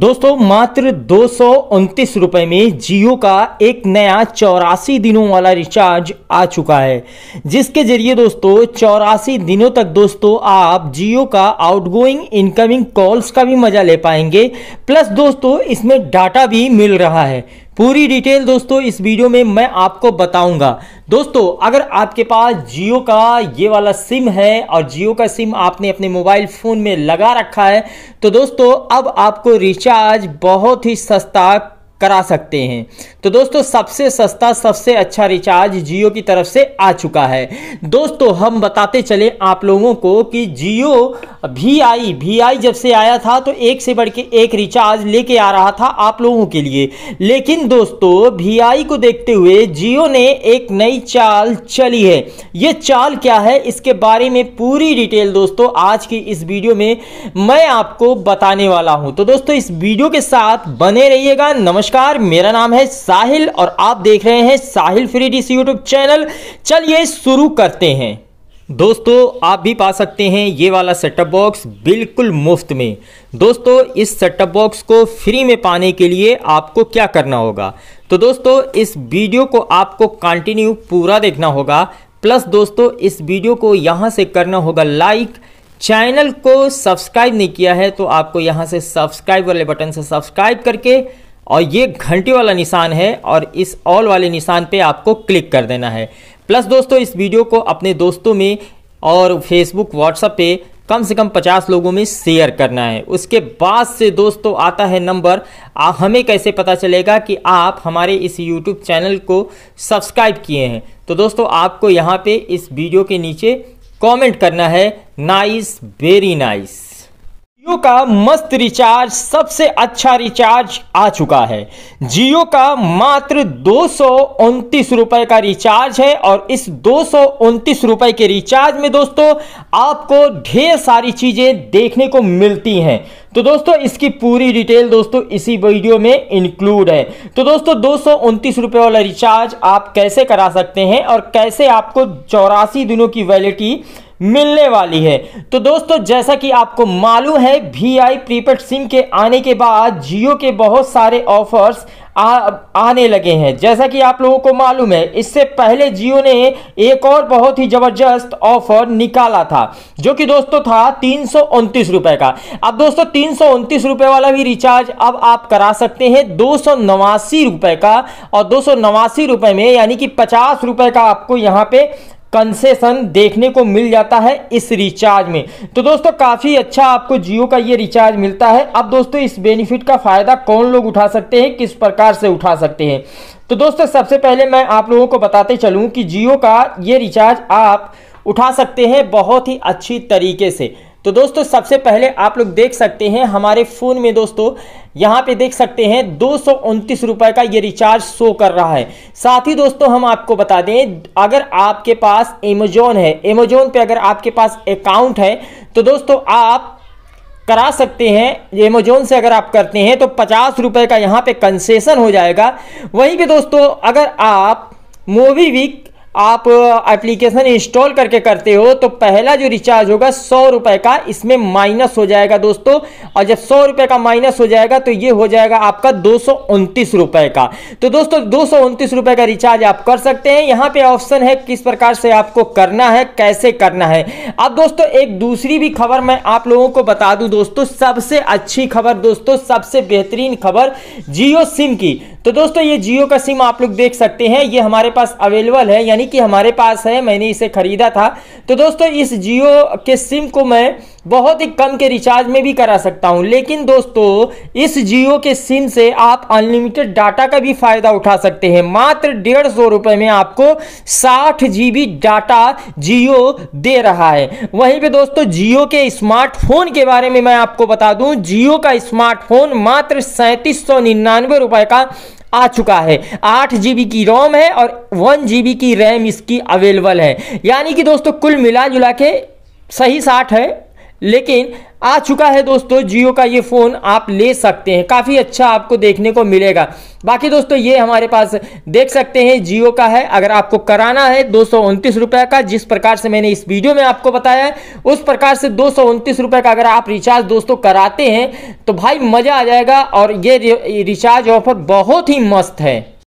दोस्तों मात्र दो रुपए में जियो का एक नया चौरासी दिनों वाला रिचार्ज आ चुका है जिसके जरिए दोस्तों चौरासी दिनों तक दोस्तों आप जियो का आउटगोइंग इनकमिंग कॉल्स का भी मजा ले पाएंगे प्लस दोस्तों इसमें डाटा भी मिल रहा है पूरी डिटेल दोस्तों इस वीडियो में मैं आपको बताऊंगा दोस्तों अगर आपके पास जियो का ये वाला सिम है और जियो का सिम आपने अपने मोबाइल फ़ोन में लगा रखा है तो दोस्तों अब आपको रिचार्ज बहुत ही सस्ता करा सकते हैं तो दोस्तों सबसे सस्ता सबसे अच्छा रिचार्ज जियो की तरफ से आ चुका है दोस्तों हम बताते चले आप लोगों को कि जियो भी आई भी आई जब से आया था तो एक से बढ़ के एक रिचार्ज लेके आ रहा था आप लोगों के लिए लेकिन दोस्तों भी आई को देखते हुए जियो ने एक नई चाल चली है ये चाल क्या है इसके बारे में पूरी डिटेल दोस्तों आज की इस वीडियो में मैं आपको बताने वाला हूँ तो दोस्तों इस वीडियो के साथ बने रहिएगा नमस्कार नमस्कार मेरा नाम है साहिल और आप देख रहे हैं Sahil free D C YouTube channel चलिए शुरू करते हैं दोस्तों आप भी पा सकते हैं ये वाला सेटअप बॉक्स बिल्कुल मुफ्त में दोस्तों इस सेटअप बॉक्स को फ्री में पाने के लिए आपको क्या करना होगा तो दोस्तों इस वीडियो को आपको कंटिन्यू पूरा देखना होगा प्लस दोस्तों इस वीडियो को यहाँ से करना होगा लाइक चैनल को सब्सक्राइब नहीं किया है तो आपको यहाँ से सब्सक्राइब वाले बटन से सब्सक्राइब करके और ये घंटी वाला निशान है और इस ऑल वाले निशान पे आपको क्लिक कर देना है प्लस दोस्तों इस वीडियो को अपने दोस्तों में और फेसबुक व्हाट्सअप पे कम से कम 50 लोगों में शेयर करना है उसके बाद से दोस्तों आता है नंबर आप हमें कैसे पता चलेगा कि आप हमारे इस यूट्यूब चैनल को सब्सक्राइब किए हैं तो दोस्तों आपको यहाँ पर इस वीडियो के नीचे कॉमेंट करना है नाइस वेरी नाइस जियो का मस्त रिचार्ज सबसे अच्छा रिचार्ज आ चुका है जियो का मात्र दो रुपए का रिचार्ज है और इस दो रुपए के रिचार्ज में दोस्तों आपको ढेर सारी चीज़ें देखने को मिलती हैं तो दोस्तों इसकी पूरी डिटेल दोस्तों इसी वीडियो में इंक्लूड है तो दोस्तों दो रुपए वाला रिचार्ज आप कैसे करा सकते हैं और कैसे आपको चौरासी दिनों की वैलिडिटी मिलने वाली है तो दोस्तों जैसा कि आपको मालूम है वी आई प्रीपेड सिम के आने के बाद जियो के बहुत सारे ऑफर्स आ, आने लगे हैं जैसा कि आप लोगों को मालूम है इससे पहले जियो ने एक और बहुत ही ज़बरदस्त ऑफर निकाला था जो कि दोस्तों था तीन रुपए का अब दोस्तों तीन रुपए वाला भी रिचार्ज अब आप करा सकते हैं दो रुपए का और दो रुपए में यानी कि पचास रुपए का आपको यहाँ पे कंसेशन देखने को मिल जाता है इस रिचार्ज में तो दोस्तों काफ़ी अच्छा आपको जियो का ये रिचार्ज मिलता है अब दोस्तों इस बेनिफिट का फ़ायदा कौन लोग उठा सकते हैं किस प्रकार से उठा सकते हैं तो दोस्तों सबसे पहले मैं आप लोगों को बताते चलूँ कि जियो का ये रिचार्ज आप उठा सकते हैं बहुत ही अच्छी तरीके से तो दोस्तों सबसे पहले आप लोग देख सकते हैं हमारे फ़ोन में दोस्तों यहाँ पे देख सकते हैं दो रुपए का ये रिचार्ज शो कर रहा है साथ ही दोस्तों हम आपको बता दें अगर आपके पास एमेजोन है एमेजोन पे अगर आपके पास अकाउंट है तो दोस्तों आप करा सकते हैं एमेजोन से अगर आप करते हैं तो पचास रुपये का यहाँ पे कंसेशन हो जाएगा वहीं पर दोस्तों अगर आप मोवीविक आप एप्लीकेशन इंस्टॉल करके करते हो तो पहला जो रिचार्ज होगा सौ रुपए का इसमें माइनस हो जाएगा दोस्तों और जब सौ रुपए का माइनस हो जाएगा तो ये हो जाएगा आपका दो रुपए का तो दोस्तों दो रुपए का रिचार्ज आप कर सकते हैं यहाँ पे ऑप्शन है किस प्रकार से आपको करना है कैसे करना है अब दोस्तों एक दूसरी भी खबर मैं आप लोगों को बता दूं दोस्तों सबसे अच्छी खबर दोस्तों सबसे बेहतरीन खबर जियो सिम की तो दोस्तों ये जियो का सिम आप लोग देख सकते हैं ये हमारे पास अवेलेबल है यानी कि हमारे पास है मैंने इसे खरीदा था तो दोस्तों इस जियो के सिम को मैं बहुत ही कम के रिचार्ज में भी करा सकता हूं लेकिन दोस्तों इस जियो के सिम से आप अनलिमिटेड डाटा का भी फायदा उठा सकते हैं मात्र डेढ़ सौ रुपये में आपको साठ जीबी डाटा जियो दे रहा है वहीं पे दोस्तों जियो के स्मार्टफोन के बारे में मैं आपको बता दूं जियो का स्मार्टफोन मात्र सैंतीस सौ निन्यानवे रुपये का आ चुका है आठ बी की रोम है और वन बी की रैम इसकी अवेलेबल है यानी कि दोस्तों कुल मिला जुला के सही साठ है लेकिन आ चुका है दोस्तों जियो का ये फ़ोन आप ले सकते हैं काफ़ी अच्छा आपको देखने को मिलेगा बाकी दोस्तों ये हमारे पास देख सकते हैं जियो का है अगर आपको कराना है दो रुपए का जिस प्रकार से मैंने इस वीडियो में आपको बताया है उस प्रकार से दो सौ का अगर आप रिचार्ज दोस्तों कराते हैं तो भाई मज़ा आ जाएगा और ये रिचार्ज ऑफर बहुत ही मस्त है